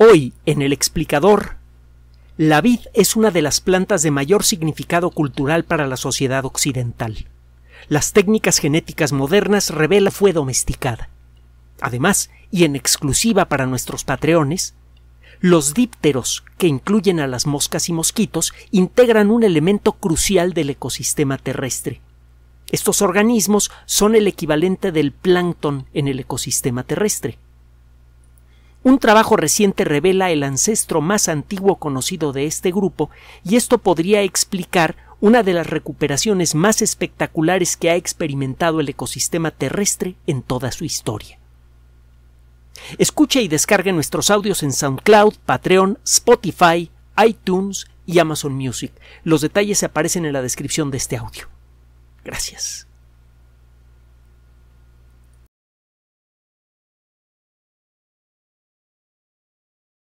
Hoy, en el explicador, la vid es una de las plantas de mayor significado cultural para la sociedad occidental. Las técnicas genéticas modernas revela fue domesticada. Además, y en exclusiva para nuestros patreones, los dípteros, que incluyen a las moscas y mosquitos, integran un elemento crucial del ecosistema terrestre. Estos organismos son el equivalente del plancton en el ecosistema terrestre. Un trabajo reciente revela el ancestro más antiguo conocido de este grupo, y esto podría explicar una de las recuperaciones más espectaculares que ha experimentado el ecosistema terrestre en toda su historia. Escuche y descargue nuestros audios en SoundCloud, Patreon, Spotify, iTunes y Amazon Music. Los detalles aparecen en la descripción de este audio. Gracias.